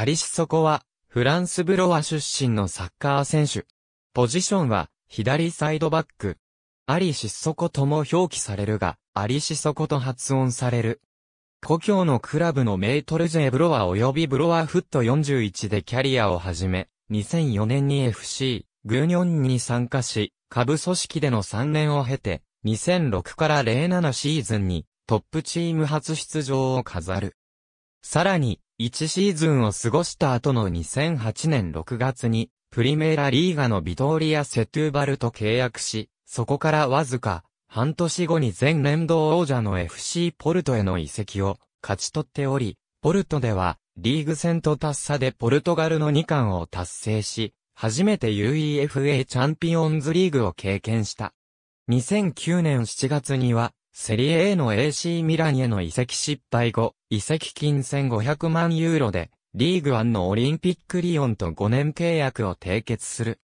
アリシソコは、フランスブロワ出身のサッカー選手。ポジションは、左サイドバック。アリシソコとも表記されるが、アリシソコと発音される。故郷のクラブのメートルジェブロワ及びブロワフット41でキャリアを始め、2004年に FC、グーニョンに参加し、下部組織での3年を経て、2006から07シーズンにトップチーム初出場を飾る。さらに、1シーズンを過ごした後の2008年6月に、プリメーラリーガのビトーリア・セトゥーバルと契約し、そこからわずか、半年後に全連動王者の FC ポルトへの移籍を勝ち取っており、ポルトでは、リーグ戦と達差でポルトガルの2冠を達成し、初めて UEFA チャンピオンズリーグを経験した。2009年7月には、セリエ A の AC ミランへの移籍失敗後、移籍金1500万ユーロで、リーグワンのオリンピックリオンと5年契約を締結する。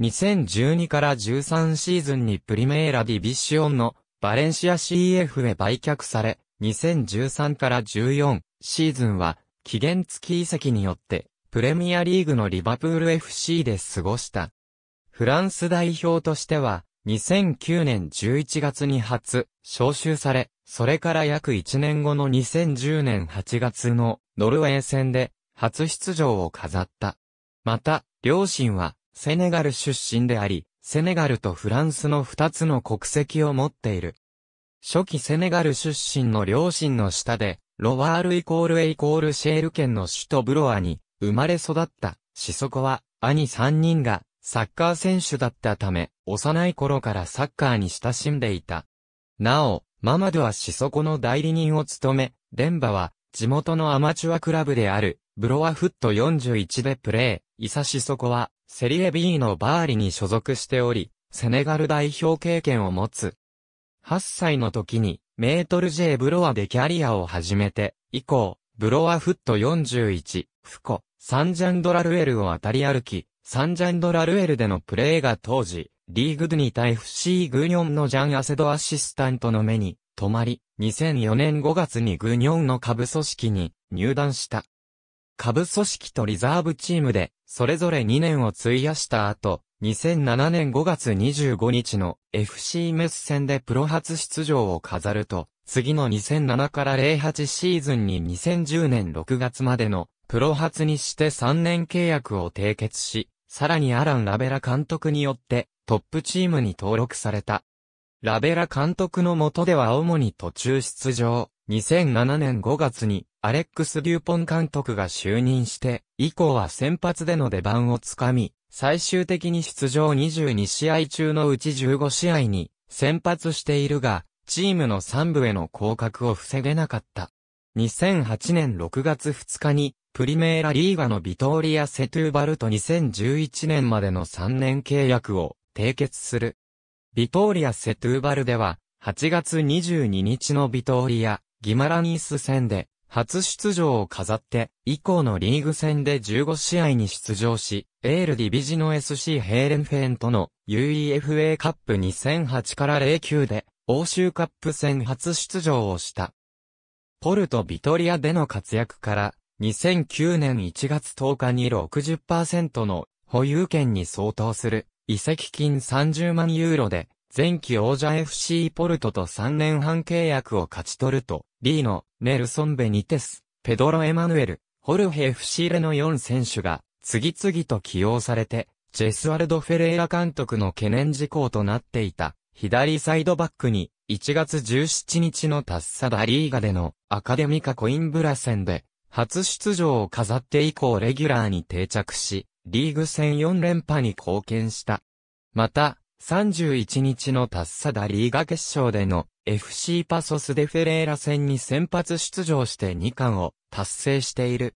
2012から13シーズンにプリメーラディビッシュオンのバレンシア CF へ売却され、2013から14シーズンは期限付き移籍によってプレミアリーグのリバプール FC で過ごした。フランス代表としては2009年11月に初招集され、それから約1年後の2010年8月のノルウェー戦で初出場を飾った。また、両親はセネガル出身であり、セネガルとフランスの2つの国籍を持っている。初期セネガル出身の両親の下で、ロワールイコールエイコールシェール県の首都ブロアに生まれ育った、シソコは兄3人がサッカー選手だったため、幼い頃からサッカーに親しんでいた。なお、ママドはシソコの代理人を務め、レンバは、地元のアマチュアクラブである、ブロアフット41でプレー、イサシソコは、セリエ B のバーリに所属しており、セネガル代表経験を持つ。8歳の時に、メートル J ブロアでキャリアを始めて、以降、ブロアフット41、フコ、サンジャンドラルエルを渡り歩き、サンジャンドラルエルでのプレーが当時、リーグドにいた FC グニョンのジャン・アセドアシスタントの目に止まり、2004年5月にグニョンの下部組織に入団した。下部組織とリザーブチームで、それぞれ2年を費やした後、2007年5月25日の FC メス戦でプロ初出場を飾ると、次の2007から08シーズンに2010年6月までのプロ初にして3年契約を締結し、さらにアラン・ラベラ監督によってトップチームに登録された。ラベラ監督の下では主に途中出場、2007年5月にアレックス・デューポン監督が就任して、以降は先発での出番をつかみ、最終的に出場22試合中のうち15試合に先発しているが、チームの3部への降格を防げなかった。2008年6月2日にプリメーラリーガのビトーリア・セトゥーバルと2011年までの3年契約を締結する。ビトーリア・セトゥーバルでは、8月22日のビトーリア、ギマラニース戦で、初出場を飾って、以降のリーグ戦で15試合に出場し、エールディビジの SC ヘーレンフェーンとの UEFA カップ2008から09で、欧州カップ戦初出場をした。ポルト・ビトリアでの活躍から、2009年1月10日に60%の保有権に相当する遺跡金30万ユーロで前期王者 FC ポルトと3年半契約を勝ち取ると、リーノ、ネルソン・ベニテス、ペドロ・エマヌエル、ホルヘ・フシーレの4選手が次々と起用されて、ジェスワルド・フェレイラ監督の懸念事項となっていた左サイドバックに1月17日のタッサダリーガでのアカデミカコインブラ戦で初出場を飾って以降レギュラーに定着し、リーグ戦4連覇に貢献した。また、31日のタッサダリーガ決勝での FC パソスデフェレーラ戦に先発出場して2冠を達成している。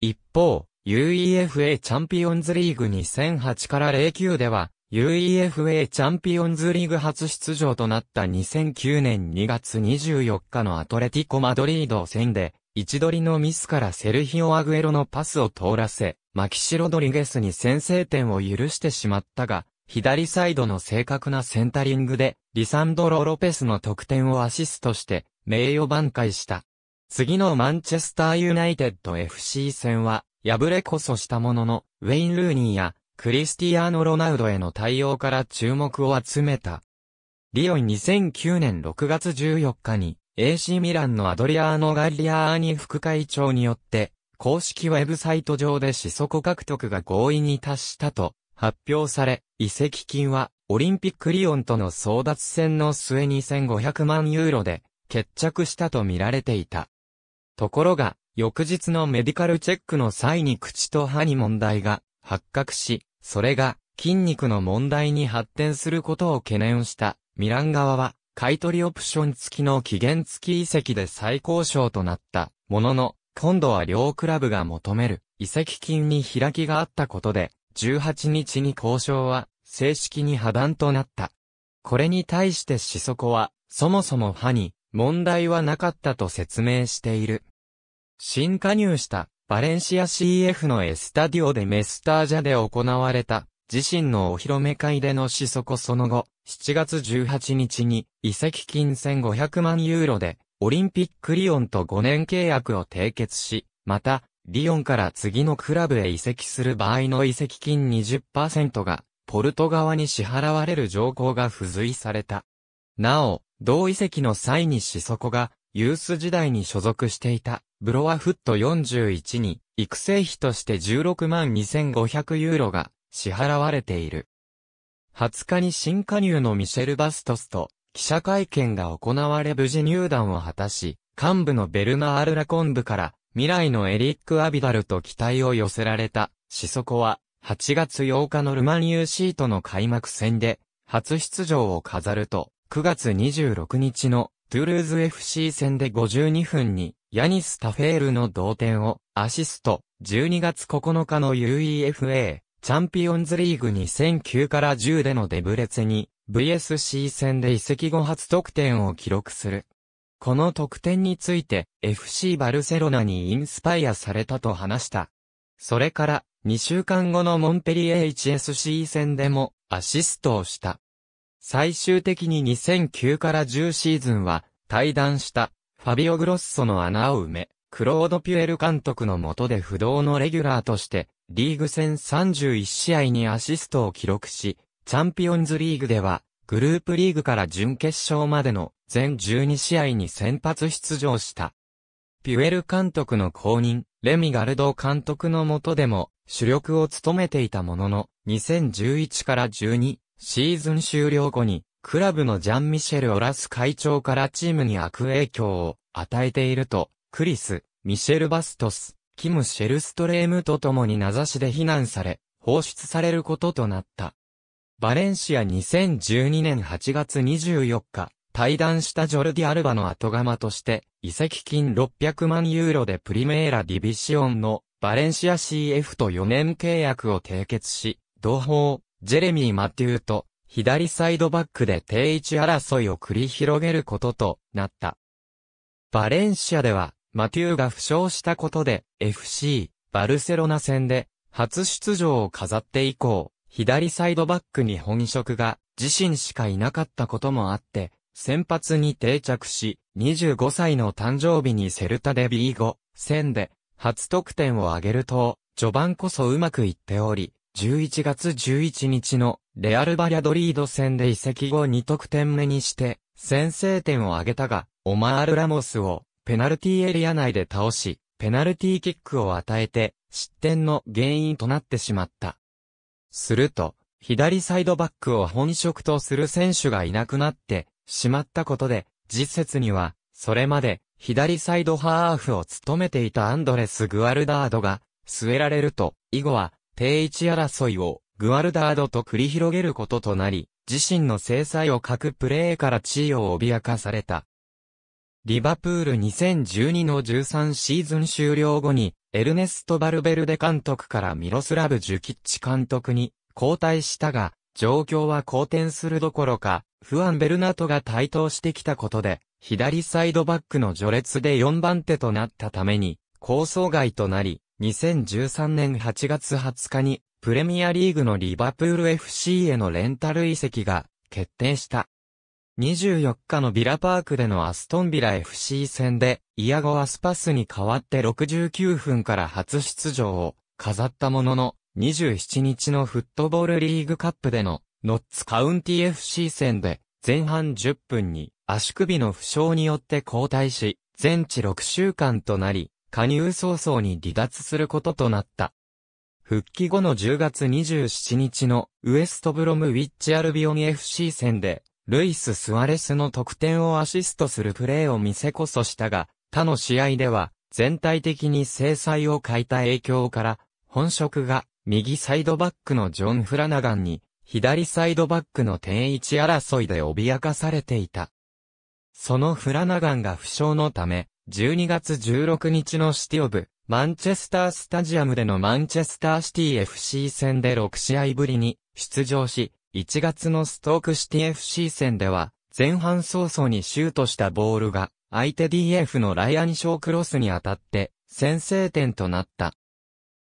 一方、UEFA チャンピオンズリーグ2008から09では、UEFA チャンピオンズリーグ初出場となった2009年2月24日のアトレティコ・マドリード戦で、一取りのミスからセルヒオ・アグエロのパスを通らせ、マキシ・ロドリゲスに先制点を許してしまったが、左サイドの正確なセンタリングで、リサンドロ・ロペスの得点をアシストして、名誉挽回した。次のマンチェスター・ユナイテッド FC 戦は、敗れこそしたものの、ウェイン・ルーニーや、クリスティアーノ・ロナウドへの対応から注目を集めた。リオン2009年6月14日に、AC ミランのアドリアーノ・ガリアーニ副会長によって、公式ウェブサイト上で始祖庫獲得が合意に達したと発表され、移籍金はオリンピックリオンとの争奪戦の末2500万ユーロで決着したと見られていた。ところが、翌日のメディカルチェックの際に口と歯に問題が発覚し、それが筋肉の問題に発展することを懸念したミラン側は買取オプション付きの期限付き遺跡で再交渉となったものの、今度は両クラブが求める遺跡金に開きがあったことで、18日に交渉は正式に破談となった。これに対してシソコは、そもそも歯に問題はなかったと説明している。新加入したバレンシア CF のエスタディオでメスタージャで行われた自身のお披露目会でのしそこその後、7月18日に、移籍金1500万ユーロで、オリンピックリオンと5年契約を締結し、また、リオンから次のクラブへ移籍する場合の移籍金20%が、ポルト側に支払われる条項が付随された。なお、同移籍の際にシソコが、ユース時代に所属していた、ブロワフット41に、育成費として16万2500ユーロが、支払われている。20日に新加入のミシェル・バストスと記者会見が行われ無事入団を果たし、幹部のベルナアル・ラコンブから未来のエリック・アビダルと期待を寄せられた、シソコは8月8日のルマン u ートの開幕戦で初出場を飾ると、9月26日のトゥルーズ FC 戦で52分にヤニス・タフェールの同点をアシスト、12月9日の UEFA チャンピオンズリーグ2009から10でのデブレツに VSC 戦で移籍後初得点を記録する。この得点について FC バルセロナにインスパイアされたと話した。それから2週間後のモンペリエ HSC 戦でもアシストをした。最終的に2009から10シーズンは対談したファビオ・グロッソの穴を埋め、クロード・ピュエル監督の下で不動のレギュラーとして、リーグ戦31試合にアシストを記録し、チャンピオンズリーグでは、グループリーグから準決勝までの全12試合に先発出場した。ピュエル監督の後任、レミ・ガルド監督の下でも主力を務めていたものの、2011から12シーズン終了後に、クラブのジャン・ミシェル・オラス会長からチームに悪影響を与えているとクリス、ミシェル・バストス、キム・シェルストレームと共に名指しで非難され、放出されることとなった。バレンシア2012年8月24日、対談したジョルディ・アルバの後釜として、移籍金600万ユーロでプリメーラ・ディビシオンのバレンシア CF と4年契約を締結し、同胞、ジェレミー・マテューと、左サイドバックで定位置争いを繰り広げることとなった。バレンシアでは、マテューが負傷したことで、FC、バルセロナ戦で、初出場を飾って以降、左サイドバックに本職が、自身しかいなかったこともあって、先発に定着し、25歳の誕生日にセルタで B5 戦で、初得点を挙げると、序盤こそうまくいっており、11月11日のレアル・バリャドリード戦で移籍後2得点目にして、先制点を挙げたが、オマール・ラモスをペナルティエリア内で倒し、ペナルティキックを与えて、失点の原因となってしまった。すると、左サイドバックを本職とする選手がいなくなってしまったことで、実説には、それまで左サイドハーフを務めていたアンドレス・グアルダードが、据えられると、以後は、定位置争いをグアルダードと繰り広げることとなり、自身の制裁を欠くプレーから地位を脅かされた。リバプール2012の13シーズン終了後に、エルネスト・バルベルデ監督からミロスラブ・ジュキッチ監督に交代したが、状況は好転するどころか、フアン・ベルナトが台頭してきたことで、左サイドバックの序列で4番手となったために、構想外となり、2013年8月20日に、プレミアリーグのリバプール FC へのレンタル移籍が決定した。24日のビラパークでのアストンビラ FC 戦で、イアゴ・アスパスに代わって69分から初出場を飾ったものの、27日のフットボールリーグカップでのノッツカウンティ FC 戦で、前半10分に足首の負傷によって交代し、全治6週間となり、加入早々に離脱することとなった。復帰後の10月27日のウエストブロムウィッチアルビオン FC 戦で、ルイス・スアレスの得点をアシストするプレーを見せこそしたが、他の試合では、全体的に制裁を欠いた影響から、本職が右サイドバックのジョン・フラナガンに、左サイドバックの定位置争いで脅かされていた。そのフラナガンが負傷のため、12月16日のシティオブ、マンチェスタースタジアムでのマンチェスターシティ FC 戦で6試合ぶりに出場し、1月のストークシティ FC 戦では、前半早々にシュートしたボールが、相手 DF のライアンショークロスに当たって、先制点となった。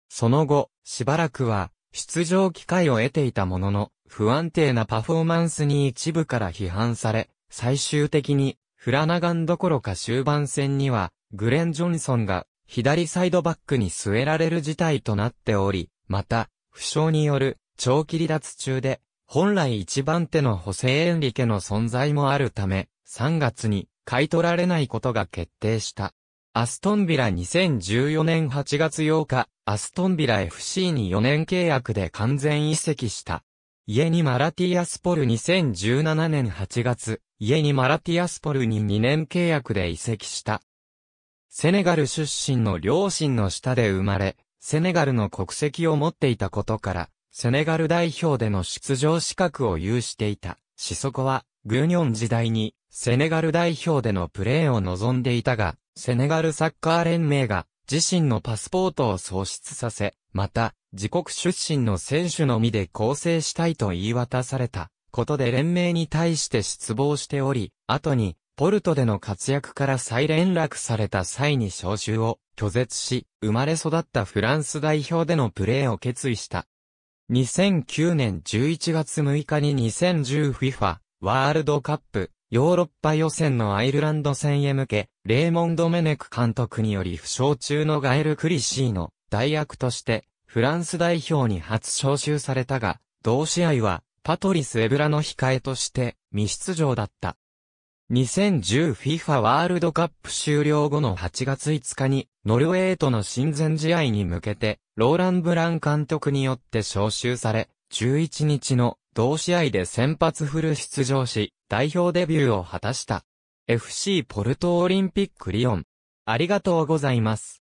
その後、しばらくは、出場機会を得ていたものの、不安定なパフォーマンスに一部から批判され、最終的に、フラナガンどころか終盤戦には、グレン・ジョンソンが、左サイドバックに据えられる事態となっており、また、負傷による、長期離脱中で、本来一番手の補正エンリケの存在もあるため、3月に買い取られないことが決定した。アストンビラ2014年8月8日、アストンビラ FC に4年契約で完全移籍した。家にマラティアスポル2017年8月、家にマラティアスポルに2年契約で移籍した。セネガル出身の両親の下で生まれ、セネガルの国籍を持っていたことから、セネガル代表での出場資格を有していた。シソコは、グーニョン時代に、セネガル代表でのプレーを望んでいたが、セネガルサッカー連盟が、自身のパスポートを喪失させ、また、自国出身の選手のみで構成したいと言い渡された、ことで連盟に対して失望しており、後に、ポルトでの活躍から再連絡された際に招集を拒絶し、生まれ育ったフランス代表でのプレーを決意した。2009年11月6日に 2010FIFA ワールドカップヨーロッパ予選のアイルランド戦へ向け、レーモンド・メネク監督により負傷中のガエル・クリシーの代役としてフランス代表に初招集されたが、同試合はパトリス・エブラの控えとして未出場だった。2010FIFA ワールドカップ終了後の8月5日に、ノルウェーとの親善試合に向けて、ローラン・ブラン監督によって招集され、11日の同試合で先発フル出場し、代表デビューを果たした。FC ポルトオリンピックリオン。ありがとうございます。